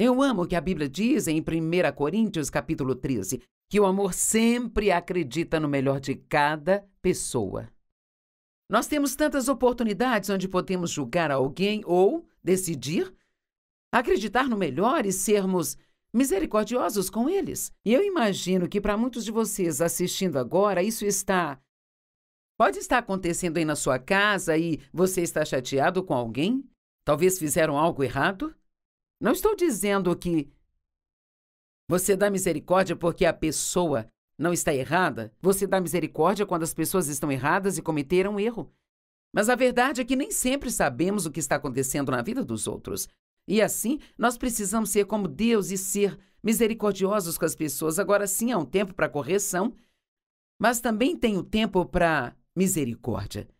Eu amo que a Bíblia diz em 1 Coríntios capítulo 13 que o amor sempre acredita no melhor de cada pessoa. Nós temos tantas oportunidades onde podemos julgar alguém ou decidir acreditar no melhor e sermos misericordiosos com eles. E eu imagino que para muitos de vocês assistindo agora, isso está pode estar acontecendo aí na sua casa e você está chateado com alguém? Talvez fizeram algo errado? Não estou dizendo que você dá misericórdia porque a pessoa não está errada. Você dá misericórdia quando as pessoas estão erradas e cometeram um erro. Mas a verdade é que nem sempre sabemos o que está acontecendo na vida dos outros. E assim, nós precisamos ser como Deus e ser misericordiosos com as pessoas. Agora sim, há um tempo para correção, mas também tem o um tempo para misericórdia.